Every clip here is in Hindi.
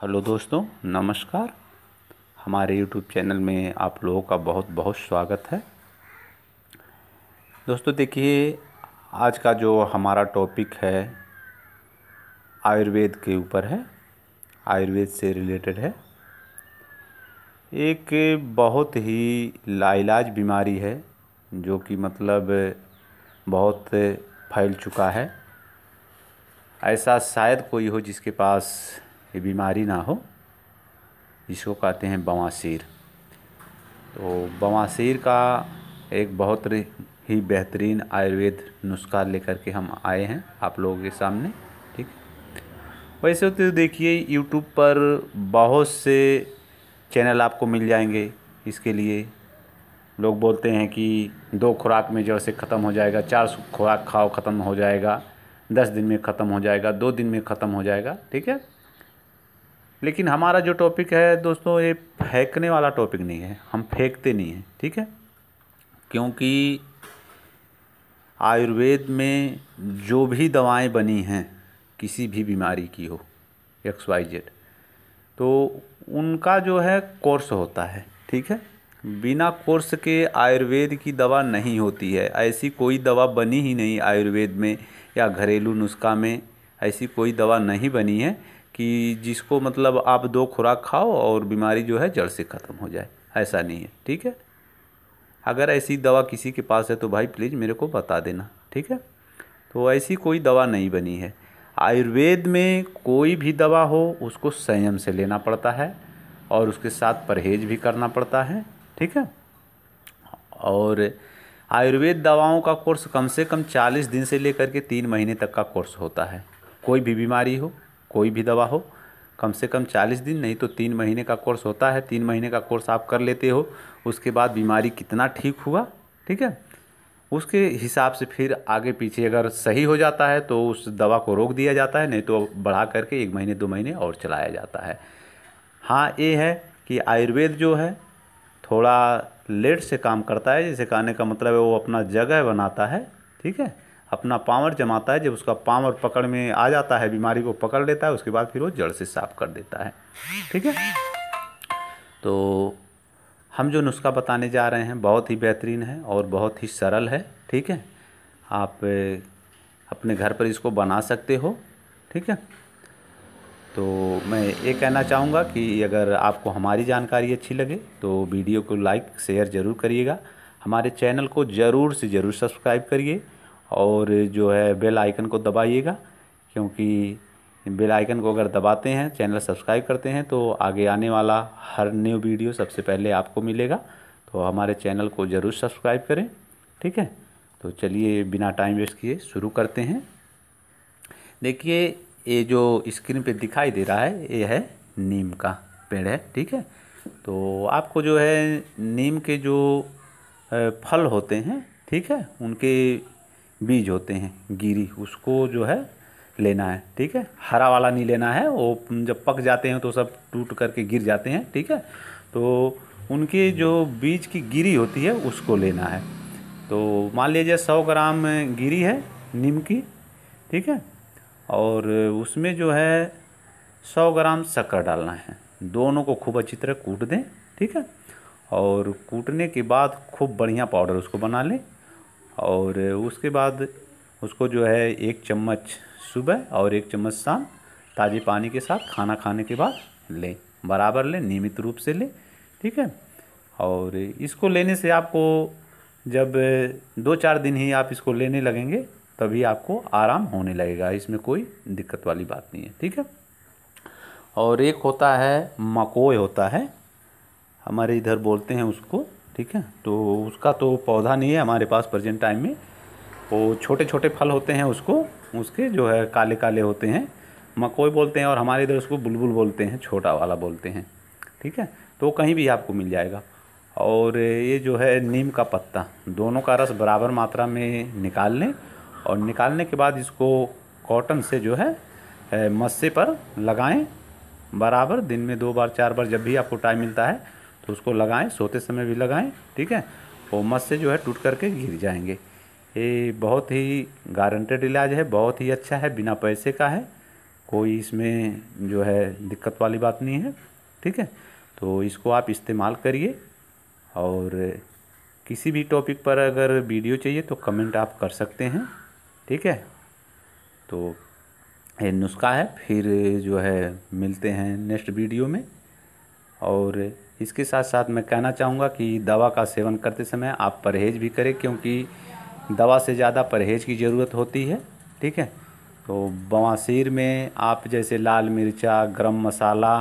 हेलो दोस्तों नमस्कार हमारे यूट्यूब चैनल में आप लोगों का बहुत बहुत स्वागत है दोस्तों देखिए आज का जो हमारा टॉपिक है आयुर्वेद के ऊपर है आयुर्वेद से रिलेटेड है एक बहुत ही लाइलाज बीमारी है जो कि मतलब बहुत फैल चुका है ऐसा शायद कोई हो जिसके पास ये बीमारी ना हो जिसको कहते हैं बवासीर तो बवासीर का एक बहुत ही बेहतरीन आयुर्वेद नुस्खा लेकर के हम आए हैं आप लोगों के सामने ठीक वैसे तो देखिए यूट्यूब पर बहुत से चैनल आपको मिल जाएंगे इसके लिए लोग बोलते हैं कि दो खुराक में जैसे ख़त्म हो जाएगा चार खुराक खाओ ख़त्म हो जाएगा दस दिन में ख़त्म हो जाएगा दो दिन में ख़त्म हो जाएगा ठीक है लेकिन हमारा जो टॉपिक है दोस्तों ये फेंकने वाला टॉपिक नहीं है हम फेंकते नहीं हैं ठीक है क्योंकि आयुर्वेद में जो भी दवाएं बनी हैं किसी भी बीमारी की हो एक्स वाई जेड तो उनका जो है कोर्स होता है ठीक है बिना कोर्स के आयुर्वेद की दवा नहीं होती है ऐसी कोई दवा बनी ही नहीं आयुर्वेद में या घरेलू नुस्खा में ऐसी कोई दवा नहीं बनी है कि जिसको मतलब आप दो खुराक खाओ और बीमारी जो है जड़ से ख़त्म हो जाए ऐसा नहीं है ठीक है अगर ऐसी दवा किसी के पास है तो भाई प्लीज़ मेरे को बता देना ठीक है तो ऐसी कोई दवा नहीं बनी है आयुर्वेद में कोई भी दवा हो उसको संयम से लेना पड़ता है और उसके साथ परहेज भी करना पड़ता है ठीक है और आयुर्वेद दवाओं का कोर्स कम से कम 40 दिन से लेकर के तीन महीने तक का कोर्स होता है कोई भी बीमारी हो कोई भी दवा हो कम से कम चालीस दिन नहीं तो तीन महीने का कोर्स होता है तीन महीने का कोर्स आप कर लेते हो उसके बाद बीमारी कितना ठीक हुआ ठीक है उसके हिसाब से फिर आगे पीछे अगर सही हो जाता है तो उस दवा को रोक दिया जाता है नहीं तो बढ़ा करके एक महीने दो महीने और चलाया जाता है हाँ ये है कि आयुर्वेद जो है थोड़ा लेट से काम करता है जैसे कहने का मतलब है वो अपना जगह बनाता है ठीक है अपना पावर जमाता है जब उसका पावर पकड़ में आ जाता है बीमारी को पकड़ लेता है उसके बाद फिर वो जड़ से साफ कर देता है ठीक है तो हम जो नुस्खा बताने जा रहे हैं बहुत ही बेहतरीन है और बहुत ही सरल है ठीक है आप अपने घर पर इसको बना सकते हो ठीक है तो मैं ये कहना चाहूँगा कि अगर आपको हमारी जानकारी अच्छी लगे तो वीडियो को लाइक शेयर ज़रूर करिएगा हमारे चैनल को ज़रूर से ज़रूर सब्सक्राइब करिए और जो है बेल आइकन को दबाइएगा क्योंकि बेल आइकन को अगर दबाते हैं चैनल सब्सक्राइब करते हैं तो आगे आने वाला हर न्यू वीडियो सबसे पहले आपको मिलेगा तो हमारे चैनल को ज़रूर सब्सक्राइब करें ठीक है तो चलिए बिना टाइम वेस्ट किए शुरू करते हैं देखिए ये जो स्क्रीन पे दिखाई दे रहा है ये है नीम का पेड़ है ठीक है तो आपको जो है नीम के जो फल होते हैं ठीक है उनके बीज होते हैं गिरी उसको जो है लेना है ठीक है हरा वाला नहीं लेना है वो जब पक जाते हैं तो सब टूट करके गिर जाते हैं ठीक है तो उनके जो बीज की गिरी होती है उसको लेना है तो मान लीजिए सौ ग्राम गिरी है नीम की ठीक है और उसमें जो है सौ ग्राम शक्कर डालना है दोनों को खूब अच्छी तरह कूट दें ठीक है और कूटने के बाद खूब बढ़िया पाउडर उसको बना लें और उसके बाद उसको जो है एक चम्मच सुबह और एक चम्मच शाम ताज़े पानी के साथ खाना खाने के बाद लें बराबर लें नियमित रूप से लें ठीक है और इसको लेने से आपको जब दो चार दिन ही आप इसको लेने लगेंगे तभी आपको आराम होने लगेगा इसमें कोई दिक्कत वाली बात नहीं है ठीक है और एक होता है मकोय होता है हमारे इधर बोलते हैं उसको ठीक है तो उसका तो पौधा नहीं है हमारे पास प्रजेंट टाइम में वो छोटे छोटे फल होते हैं उसको उसके जो है काले काले होते हैं मकोई बोलते हैं और हमारे इधर उसको बुलबुल बोलते हैं छोटा वाला बोलते हैं ठीक है तो कहीं भी आपको मिल जाएगा और ये जो है नीम का पत्ता दोनों का रस बराबर मात्रा में निकाल लें और निकालने के बाद इसको कॉटन से जो है मस्से पर लगाएं बराबर दिन में दो बार चार बार जब भी आपको टाइम मिलता है तो उसको लगाएं सोते समय भी लगाएं ठीक है और मत से जो है टूट करके गिर जाएंगे ये बहुत ही गारंटेड इलाज है बहुत ही अच्छा है बिना पैसे का है कोई इसमें जो है दिक्कत वाली बात नहीं है ठीक है तो इसको आप इस्तेमाल करिए और किसी भी टॉपिक पर अगर वीडियो चाहिए तो कमेंट आप कर सकते हैं ठीक है तो ये नुस्खा है फिर जो है मिलते हैं नेक्स्ट वीडियो में और इसके साथ साथ मैं कहना चाहूँगा कि दवा का सेवन करते समय आप परहेज भी करें क्योंकि दवा से ज़्यादा परहेज की ज़रूरत होती है ठीक है तो बवासीर में आप जैसे लाल मिर्चा गरम मसाला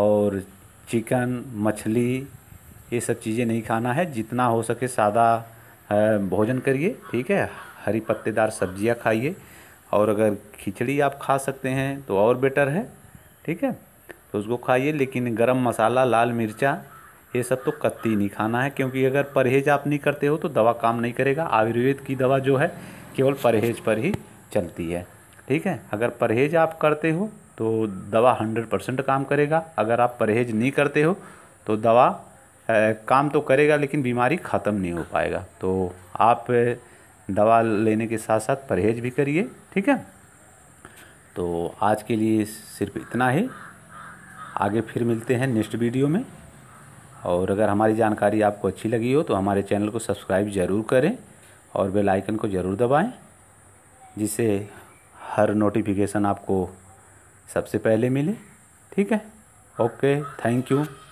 और चिकन मछली ये सब चीज़ें नहीं खाना है जितना हो सके सादा भोजन करिए ठीक है हरी पत्तेदार सब्जियां खाइए और अगर खिचड़ी आप खा सकते हैं तो और बेटर है ठीक है तो उसको खाइए लेकिन गरम मसाला लाल मिर्चा ये सब तो कत्ती नहीं खाना है क्योंकि अगर परहेज आप नहीं करते हो तो दवा काम नहीं करेगा आयुर्वेद की दवा जो है केवल परहेज पर ही चलती है ठीक है अगर परहेज आप करते हो तो दवा हंड्रेड परसेंट काम करेगा अगर आप परहेज नहीं करते हो तो दवा ए, काम तो करेगा लेकिन बीमारी ख़त्म नहीं हो पाएगा तो आप दवा लेने के साथ साथ परहेज भी करिए ठीक है तो आज के लिए सिर्फ इतना ही आगे फिर मिलते हैं नेक्स्ट वीडियो में और अगर हमारी जानकारी आपको अच्छी लगी हो तो हमारे चैनल को सब्सक्राइब ज़रूर करें और बेल आइकन को ज़रूर दबाएं जिससे हर नोटिफिकेशन आपको सबसे पहले मिले ठीक है ओके थैंक यू